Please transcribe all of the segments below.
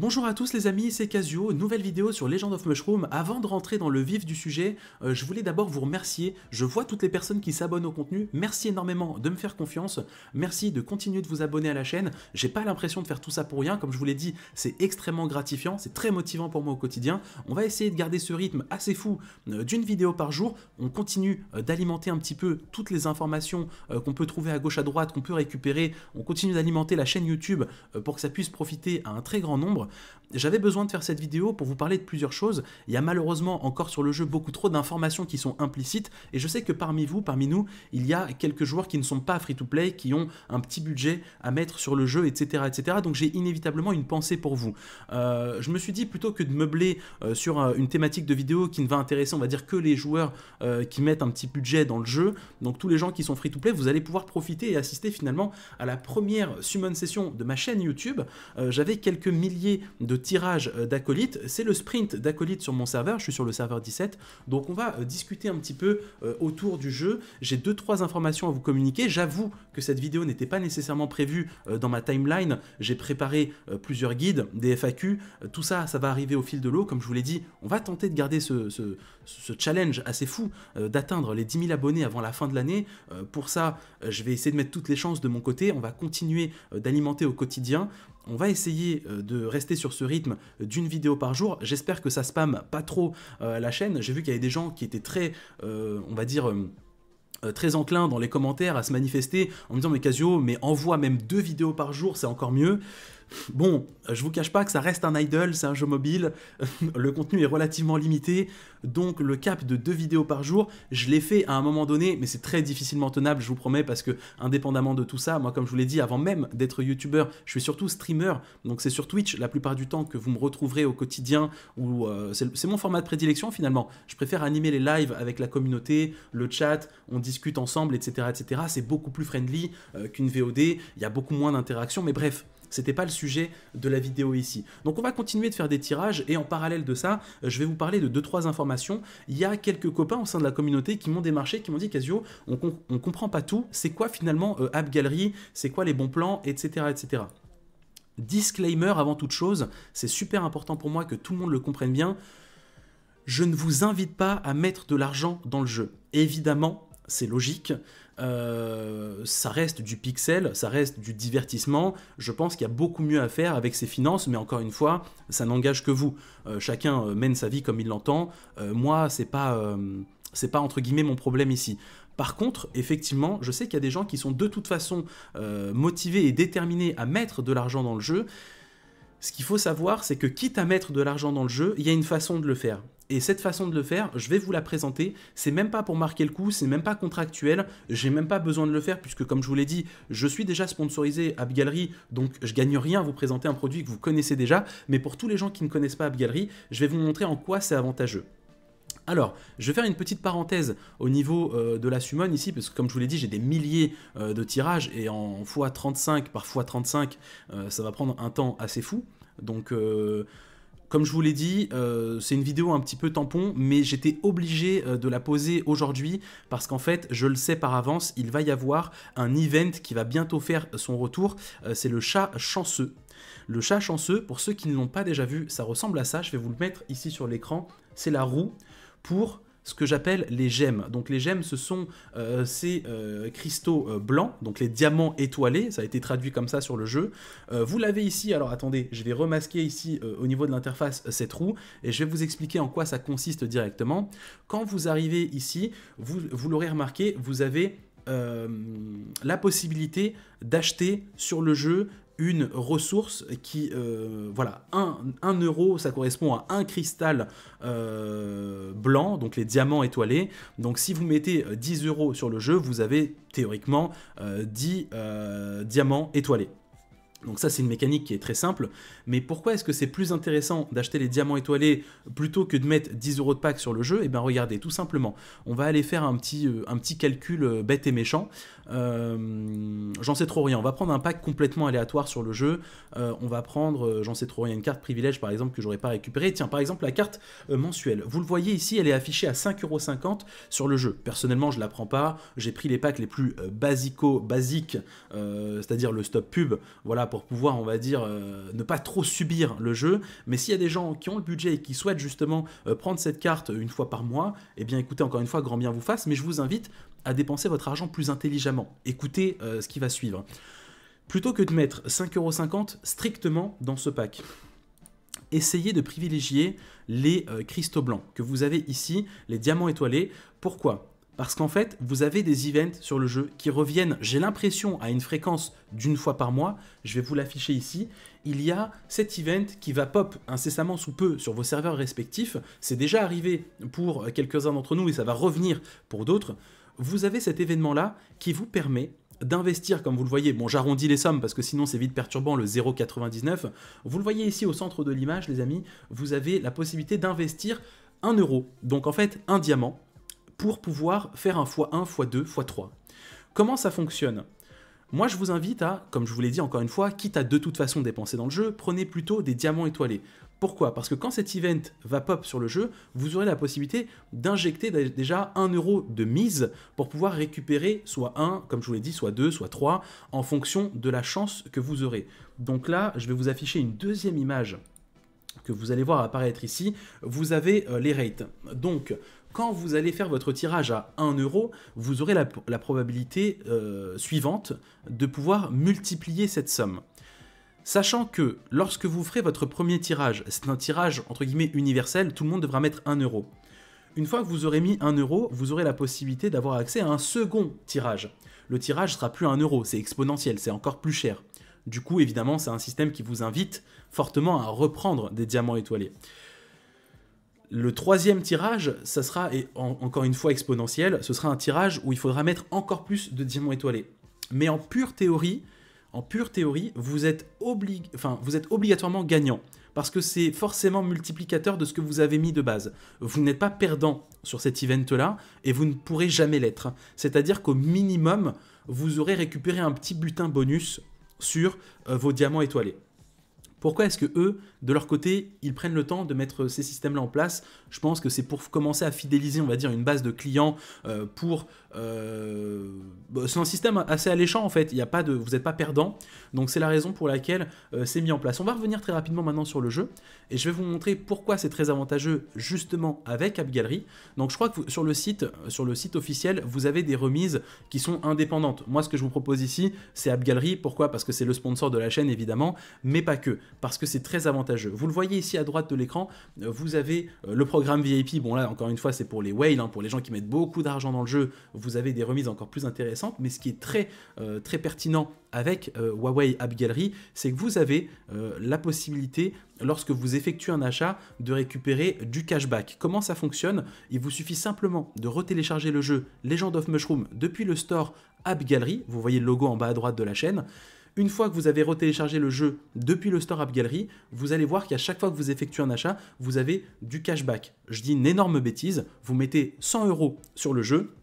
Bonjour à tous les amis, c'est Casio, nouvelle vidéo sur Legend of Mushroom. Avant de rentrer dans le vif du sujet, euh, je voulais d'abord vous remercier. Je vois toutes les personnes qui s'abonnent au contenu, merci énormément de me faire confiance, merci de continuer de vous abonner à la chaîne. J'ai pas l'impression de faire tout ça pour rien, comme je vous l'ai dit, c'est extrêmement gratifiant, c'est très motivant pour moi au quotidien. On va essayer de garder ce rythme assez fou euh, d'une vidéo par jour. On continue euh, d'alimenter un petit peu toutes les informations qu'on peut trouver à gauche à droite, qu'on peut récupérer. On continue d'alimenter la chaîne YouTube pour que ça puisse profiter à un très grand nombre j'avais besoin de faire cette vidéo pour vous parler de plusieurs choses. Il y a malheureusement encore sur le jeu beaucoup trop d'informations qui sont implicites et je sais que parmi vous, parmi nous, il y a quelques joueurs qui ne sont pas free-to-play, qui ont un petit budget à mettre sur le jeu, etc. etc. donc j'ai inévitablement une pensée pour vous. Euh, je me suis dit plutôt que de meubler euh, sur euh, une thématique de vidéo qui ne va intéresser, on va dire, que les joueurs qui mettent un petit budget dans le jeu, donc tous les gens qui sont free-to-play, vous allez pouvoir profiter et assister finalement à la première summon session de ma chaîne YouTube. j'avais quelques milliers de tirage euh, d'acolyte. C'est le sprint d'acolyte sur mon serveur, je suis sur le serveur 17. Donc on va euh, discuter un petit peu euh, autour du jeu. J'ai deux trois informations à vous communiquer. J'avoue que cette vidéo n'était pas nécessairement prévue dans ma timeline. J'ai préparé plusieurs guides, des FAQ, tout ça, ça va arriver au fil de l'eau. Comme je vous l'ai dit, on va tenter de garder ce, ce challenge assez fou d'atteindre les 10 000 abonnés avant la fin de l'année. pour ça, je vais essayer de mettre toutes les chances de mon côté. On va continuer d'alimenter au quotidien. On va essayer euh, de rester sur ce rythme euh, d'une vidéo par jour. J'espère que ça spamme pas trop euh, la chaîne. J'ai vu qu'il y avait des gens qui étaient très, on va dire très enclins dans les commentaires à se manifester en me disant mais Casio mais envoie même deux vidéos par jour c'est encore mieux Bon, euh, je vous cache pas que ça reste un idle, c'est un jeu mobile, le contenu est relativement limité, donc le cap de deux vidéos par jour, je l'ai fait à un moment donné, mais c'est très difficilement tenable, je vous promets, parce que indépendamment de tout ça, moi comme je vous l'ai dit, avant même d'être youtubeur, je suis surtout streamer, donc c'est sur Twitch la plupart du temps que vous me retrouverez au quotidien, ou euh, c'est mon format de prédilection finalement, je préfère animer les lives avec la communauté, le chat, on discute ensemble, etc. etc. C'est beaucoup plus friendly euh, qu'une VOD, il y a beaucoup moins d'interactions, mais bref. C'était pas le sujet de la vidéo ici. Donc on va continuer de faire des tirages et en parallèle de ça, je vais vous parler de deux, trois informations. Il y a quelques copains au sein de la communauté qui m'ont démarché, qui m'ont dit Casio, on, comprend pas tout, c'est quoi finalement euh, App Gallery, c'est quoi les bons plans, etc. etc. Disclaimer avant toute chose, c'est super important pour moi que tout le monde le comprenne bien. Je ne vous invite pas à mettre de l'argent dans le jeu. Évidemment, c'est logique. Euh, ça reste du pixel, ça reste du divertissement. Je pense qu'il y a beaucoup mieux à faire avec ses finances, mais encore une fois, ça n'engage que vous. Euh, chacun euh, mène sa vie comme il l'entend. moi, c'est pas, c'est pas entre guillemets mon problème ici. Par contre, effectivement, je sais qu'il y a des gens qui sont de toute façon motivés et déterminés à mettre de l'argent dans le jeu, ce qu'il faut savoir, c'est que quitte à mettre de l'argent dans le jeu, il y a une façon de le faire. Et cette façon de le faire, je vais vous la présenter. C'est même pas pour marquer le coup, c'est même pas contractuel, j'ai même pas besoin de le faire puisque comme je vous l'ai dit, je suis déjà sponsorisé AppGallery, donc je gagne rien à vous présenter un produit que vous connaissez déjà, mais pour tous les gens qui ne connaissent pas AppGallery, je vais vous montrer en quoi c'est avantageux. Alors, je vais faire une petite parenthèse au niveau euh, de la summon ici, parce que comme je vous l'ai dit, j'ai des milliers euh, de tirages, et en x35 par x35, euh, ça va prendre un temps assez fou. Donc, comme je vous l'ai dit, c'est une vidéo un petit peu tampon, mais j'étais obligé de la poser aujourd'hui, parce qu'en fait, je le sais par avance, il va y avoir un event qui va bientôt faire son retour, c'est le chat chanceux. Le chat chanceux, pour ceux qui ne l'ont pas déjà vu, ça ressemble à ça, je vais vous le mettre ici sur l'écran, c'est la roue pour ce que j'appelle les gemmes. Donc les gemmes, ce sont euh, ces euh, cristaux euh, blancs, donc les diamants étoilés, ça a été traduit comme ça sur le jeu. vous l'avez ici, alors attendez, je vais remasquer ici au niveau de l'interface cette roue, et je vais vous expliquer en quoi ça consiste directement. Quand vous arrivez ici, vous, l'aurez remarqué, vous avez la possibilité d'acheter sur le jeu une ressource qui, euh, voilà, 1 un, euro, ça correspond à un cristal euh, blanc, donc les diamants étoilés. Donc si vous mettez 10 euh, euros sur le jeu, vous avez théoriquement 10 diamants étoilés. Donc ça c'est une mécanique qui est très simple, mais pourquoi est-ce que c'est plus intéressant d'acheter les diamants étoilés plutôt que de mettre 10 euros de pack sur le jeu Eh bien regardez, tout simplement, on va aller faire un petit, euh, un petit calcul euh, bête et méchant. Euh, j'en sais trop rien, on va prendre un pack complètement aléatoire sur le jeu, on va prendre, j'en sais trop rien, une carte privilège par exemple que j'aurais pas récupérée. Tiens, par exemple la carte mensuelle, vous le voyez ici, elle est affichée à 5,50€ sur le jeu. Personnellement je la prends pas, j'ai pris les packs les plus basico-basiques, c'est-à-dire le stop pub, voilà pour pouvoir, on va dire, euh, ne pas trop subir le jeu. Mais s'il y a des gens qui ont le budget et qui souhaitent justement euh, prendre cette carte une fois par mois, eh bien écoutez, encore une fois, grand bien vous fasse, mais je vous invite à dépenser votre argent plus intelligemment. Écoutez euh, ce qui va suivre. Plutôt que de mettre 5,50€ strictement dans ce pack, essayez de privilégier les cristaux blancs que vous avez ici, les diamants étoilés. Pourquoi parce qu'en fait, vous avez des events sur le jeu qui reviennent, j'ai l'impression, à une fréquence d'une fois par mois, je vais vous l'afficher ici, il y a cet event qui va pop incessamment sous peu sur vos serveurs respectifs, c'est déjà arrivé pour quelques-uns d'entre nous et ça va revenir pour d'autres, vous avez cet événement-là qui vous permet d'investir, comme vous le voyez, bon j'arrondis les sommes parce que sinon c'est vite perturbant le 0,99, vous le voyez ici au centre de l'image les amis, vous avez la possibilité d'investir 1 euro, donc en fait un diamant, pour pouvoir faire un x1, x2, x3. Comment ça fonctionne moi, je vous invite à, comme je vous l'ai dit encore une fois, quitte à de toute façon dépenser dans le jeu, prenez plutôt des diamants étoilés. Pourquoi Parce que quand cet event va pop sur le jeu, vous aurez la possibilité d'injecter déjà 1 euro de mise pour pouvoir récupérer soit 1, comme je vous l'ai dit, soit 2, soit 3, en fonction de la chance que vous aurez. Donc là, je vais vous afficher une deuxième image que vous allez voir apparaître ici. Vous avez euh, les rates. Donc, quand vous allez faire votre tirage à 1 euro, vous aurez la, probabilité euh, suivante de pouvoir multiplier cette somme. Sachant que lorsque vous ferez votre premier tirage, c'est un tirage entre guillemets universel, tout le monde devra mettre 1 euro. Une fois que vous aurez mis 1 euro, vous aurez la possibilité d'avoir accès à un second tirage. Le tirage sera plus à 1 euro, c'est exponentiel, c'est encore plus cher. Du coup, évidemment, c'est un système qui vous invite fortement à reprendre des diamants étoilés. Le troisième tirage, ça sera, encore une fois exponentiel, ce sera un tirage où il faudra mettre encore plus de diamants étoilés. Mais en pure théorie, en pure théorie, vous êtes, enfin, vous êtes obligatoirement gagnant. Parce que c'est forcément multiplicateur de ce que vous avez mis de base. Vous n'êtes pas perdant sur cet event-là et vous ne pourrez jamais l'être. C'est-à-dire qu'au minimum, vous aurez récupéré un petit butin bonus sur euh, vos diamants étoilés. Pourquoi est-ce que eux, de leur côté, ils prennent le temps de mettre ces systèmes-là en place Je pense que c'est pour commencer à fidéliser, on va dire, une base de clients euh, pour... Euh, bah, c'est un système assez alléchant en fait, Il y a pas de, vous n'êtes pas perdant, donc c'est la raison pour laquelle euh, c'est mis en place. On va revenir très rapidement maintenant sur le jeu, et je vais vous montrer pourquoi c'est très avantageux justement avec AppGallery. Donc je crois que sur, le site, sur le site officiel, vous avez des remises qui sont indépendantes. Moi ce que je vous propose ici, c'est AppGallery, pourquoi Parce que c'est le sponsor de la chaîne évidemment, mais pas que parce que c'est très avantageux. Vous le voyez ici à droite de l'écran, euh, vous avez euh, le programme VIP. Bon là, encore une fois, c'est pour les whales, hein, pour les gens qui mettent beaucoup d'argent dans le jeu. Vous avez des remises encore plus intéressantes. Mais ce qui est très, euh, très pertinent avec Huawei App Gallery, c'est que vous avez la possibilité, lorsque vous effectuez un achat, de récupérer du cashback. Comment ça fonctionne Il vous suffit simplement de retélécharger le jeu Legend of Mushroom depuis le store App Gallery. Vous voyez le logo en bas à droite de la chaîne. Une fois que vous avez re-téléchargé le jeu depuis le store App Gallery, vous allez voir qu'à chaque fois que vous effectuez un achat, vous avez du cashback. Je dis une énorme bêtise, vous mettez 100 euros sur le jeu,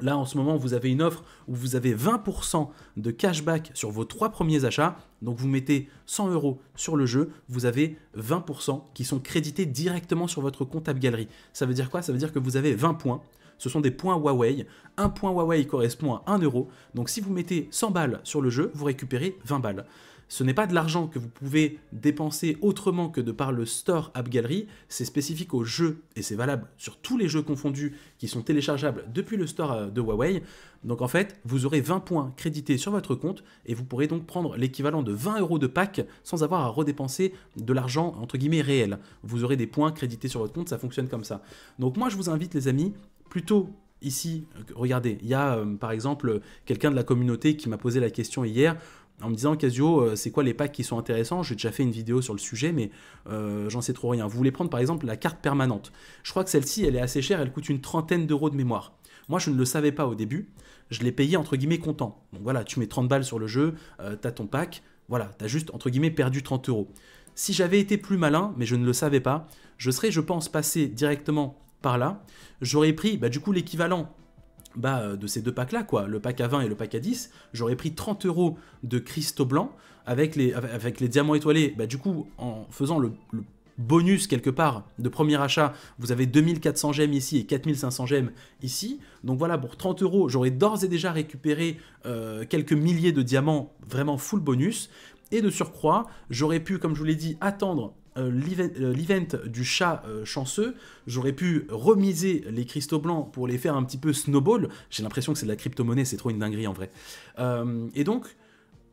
Là, en ce moment, vous avez une offre où vous avez 20% de cashback sur vos trois premiers achats. Donc, vous mettez 100 euros sur le jeu, vous avez 20% qui sont crédités directement sur votre compte galerie. Ça veut dire quoi Ça veut dire que vous avez 20 points ce sont des points Huawei. Un point Huawei correspond à 1 euro, donc si vous mettez 100 balles sur le jeu, vous récupérez 20 balles. Ce n'est pas de l'argent que vous pouvez dépenser autrement que de par le store App Gallery, c'est spécifique au jeu et c'est valable sur tous les jeux confondus qui sont téléchargeables depuis le store euh, de Huawei. Donc en fait, vous aurez 20 points crédités sur votre compte et vous pourrez donc prendre l'équivalent de 20 euros de pack sans avoir à redépenser de l'argent entre guillemets réel. Vous aurez des points crédités sur votre compte, ça fonctionne comme ça. Donc moi je vous invite les amis plutôt ici, euh, regardez, il y a euh, par exemple quelqu'un de la communauté qui m'a posé la question hier en me disant Casio, euh, c'est quoi les packs qui sont intéressants J'ai déjà fait une vidéo sur le sujet, mais j'en sais trop rien. Vous voulez prendre par exemple la carte permanente. Je crois que celle-ci, elle est assez chère, elle coûte une trentaine d'euros de mémoire. Moi, je ne le savais pas au début. Je l'ai payé entre guillemets content. Donc voilà, tu mets 30 balles sur le jeu, as ton pack, voilà, as juste entre guillemets perdu 30 euros. Si j'avais été plus malin, mais je ne le savais pas, je serais, je pense, passé directement par là, j'aurais pris bah, du coup l'équivalent bah, euh, de ces deux packs-là, quoi, le pack à 20 et le pack à 10, j'aurais pris 30 euros de cristaux blancs avec les, avec les diamants étoilés. Bah, du coup, en faisant le, bonus quelque part de premier achat, vous avez 2400 gemmes ici et 4500 gemmes ici. Donc voilà, pour 30 euros, j'aurais d'ores et déjà récupéré euh, quelques milliers de diamants vraiment full bonus. Et de surcroît, j'aurais pu, comme je vous l'ai dit, attendre euh, euh, l'event du chat euh, chanceux, j'aurais pu remiser les cristaux blancs pour les faire un petit peu snowball. J'ai l'impression que c'est de la crypto-monnaie, c'est trop une dinguerie en vrai. et donc,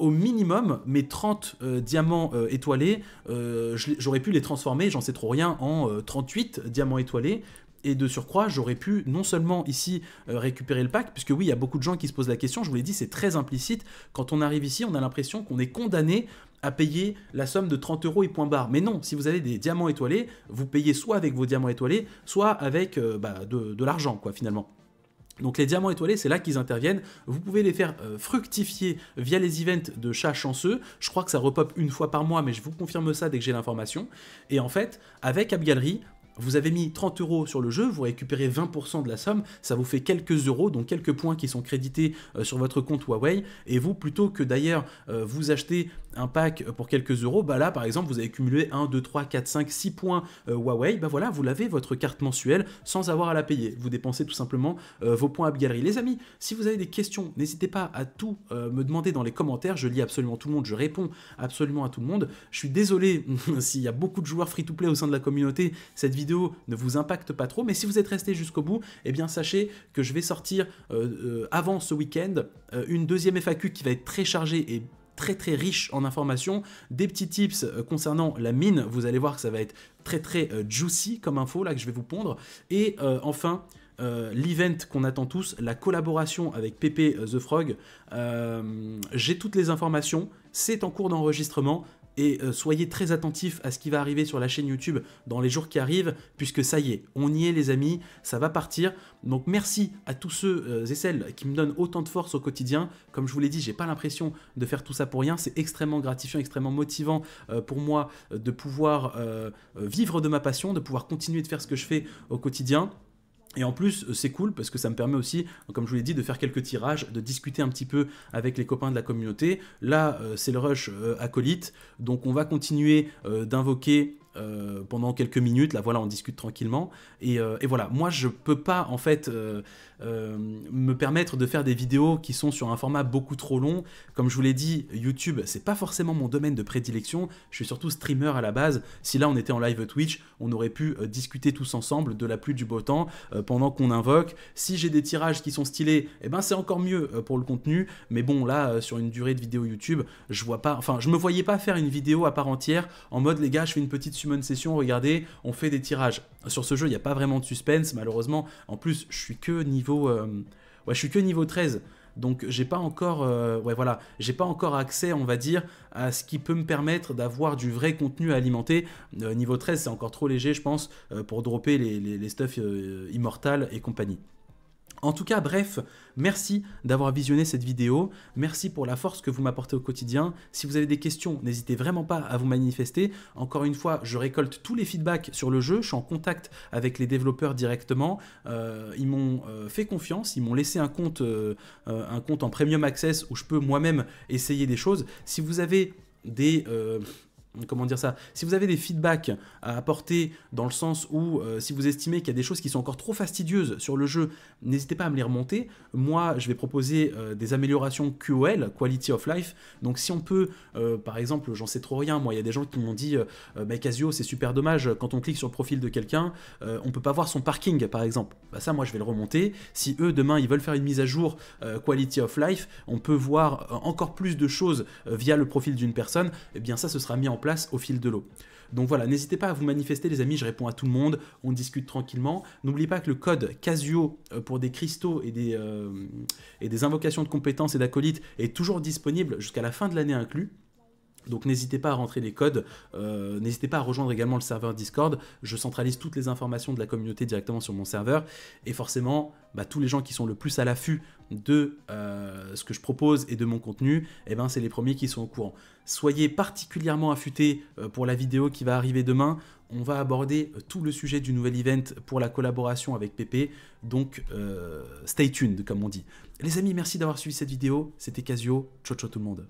au minimum mes 30 diamants étoilés, j'aurais pu les transformer, j'en sais trop rien, en 38 diamants étoilés et de surcroît, j'aurais pu non seulement ici euh, récupérer le pack, puisque oui, il y a beaucoup de gens qui se posent la question, je vous l'ai dit, c'est très implicite. Quand on arrive ici, on a l'impression qu'on est condamné à payer la somme de 30 euros et point barre. Mais non, si vous avez des diamants étoilés, vous payez soit avec vos diamants étoilés, soit avec euh, bah, de, l'argent, quoi, finalement. Donc les diamants étoilés, c'est là qu'ils interviennent. Vous pouvez les faire euh, fructifier via les events de chats chanceux. Je crois que ça repop une fois par mois, mais je vous confirme ça dès que j'ai l'information. Et en fait, avec AppGallery... Vous avez mis 30 euros sur le jeu, vous récupérez 20% de la somme, ça vous fait quelques euros, donc quelques points qui sont crédités euh, sur votre compte Huawei, et vous, plutôt que d'ailleurs euh, vous acheter un pack euh, pour quelques euros, bah là par exemple vous avez cumulé 1, 2, 3, 4, 5, 6 points euh, Huawei, bah voilà, vous l'avez votre carte mensuelle sans avoir à la payer. Vous dépensez tout simplement euh, vos points à galerie. Les amis, si vous avez des questions, n'hésitez pas à tout me demander dans les commentaires, je lis absolument tout le monde, je réponds absolument à tout le monde. Je suis désolé s'il y a beaucoup de joueurs free-to-play au sein de la communauté, cette vidéo ne vous impacte pas trop, mais si vous êtes resté jusqu'au bout, eh bien sachez que je vais sortir avant ce week-end une deuxième FAQ qui va être très chargée et très très riche en informations, des petits tips euh, concernant la mine, vous allez voir que ça va être très très euh, juicy comme info là que je vais vous pondre, et euh, enfin l'event qu'on attend tous, la collaboration avec Pépé The Frog. J'ai toutes les informations, c'est en cours d'enregistrement, et euh, soyez très attentifs à ce qui va arriver sur la chaîne YouTube dans les jours qui arrivent, puisque ça y est, on y est les amis, ça va partir. Donc merci à tous ceux euh, et celles qui me donnent autant de force au quotidien. Comme je vous l'ai dit, j'ai pas l'impression de faire tout ça pour rien, c'est extrêmement gratifiant, extrêmement motivant euh, pour moi de pouvoir vivre de ma passion, de pouvoir continuer de faire ce que je fais au quotidien. Et en plus, euh, c'est cool parce que ça me permet aussi, comme je vous l'ai dit, de faire quelques tirages, de discuter un petit peu avec les copains de la communauté. Là, euh, c'est le rush euh, acolyte, donc on va continuer d'invoquer euh, pendant quelques minutes, là voilà, on discute tranquillement. Et, euh, voilà, moi je peux pas en fait euh, me permettre de faire des vidéos qui sont sur un format beaucoup trop long. Comme je vous l'ai dit, YouTube, c'est pas forcément mon domaine de prédilection. Je suis surtout streamer à la base. Si là on était en live Twitch, on aurait pu discuter tous ensemble de la pluie du beau temps pendant qu'on invoque. Si j'ai des tirages qui sont stylés, et eh ben c'est encore mieux pour le contenu. Mais bon, là sur une durée de vidéo YouTube, je vois pas, enfin je me voyais pas faire une vidéo à part entière en mode les gars, je fais une petite Session, regardez, on fait des tirages. Sur ce jeu, il n'y a pas vraiment de suspense, malheureusement. En plus, je suis que niveau... Euh, ouais, je suis que niveau 13. Donc j'ai pas encore, euh, ouais voilà, j'ai pas encore accès, on va dire, à ce qui peut me permettre d'avoir du vrai contenu à alimenter. Euh, niveau 13, c'est encore trop léger, je pense, pour dropper les, les, les stuffs et compagnie. En tout cas, bref, merci d'avoir visionné cette vidéo, merci pour la force que vous m'apportez au quotidien. Si vous avez des questions, n'hésitez vraiment pas à vous manifester. Encore une fois, je récolte tous les feedbacks sur le jeu, je suis en contact avec les développeurs directement. Euh, ils m'ont euh, fait confiance, ils m'ont laissé un compte, euh, un compte en Premium Access où je peux moi-même essayer des choses. Si vous avez des comment dire ça Si vous avez des feedbacks à apporter dans le sens où euh, si vous estimez qu'il y a des choses qui sont encore trop fastidieuses sur le jeu, n'hésitez pas à me les remonter. Moi, je vais proposer euh, des améliorations QOL, Quality of Life. Donc si on peut, euh, par exemple, j'en sais trop rien, moi, il y a des gens qui m'ont dit Mais Casio, c'est super dommage, quand on clique sur le profil de quelqu'un, on peut pas voir son parking, par exemple. Bah, ça, moi, je vais le remonter. Si eux, demain, ils veulent faire une mise à jour Quality of Life, on peut voir encore plus de choses via le profil d'une personne, et eh bien ça, ce sera mis en place au fil de l'eau. Donc voilà, n'hésitez pas à vous manifester les amis, je réponds à tout le monde, on discute tranquillement. N'oubliez pas que le code Casio euh, pour des cristaux et des, euh, et des invocations de compétences et d'acolytes est toujours disponible jusqu'à la fin de l'année inclus. Donc n'hésitez pas à rentrer les codes, euh, n'hésitez pas à rejoindre également le serveur Discord, je centralise toutes les informations de la communauté directement sur mon serveur, et forcément, bah, tous les gens qui sont le plus à l'affût de euh, ce que je propose et de mon contenu, eh ben, c'est les premiers qui sont au courant. Soyez particulièrement affûtés euh, pour la vidéo qui va arriver demain, on va aborder tout le sujet du nouvel event pour la collaboration avec PP, donc stay tuned comme on dit. Les amis, merci d'avoir suivi cette vidéo, c'était Casio, ciao ciao tout le monde.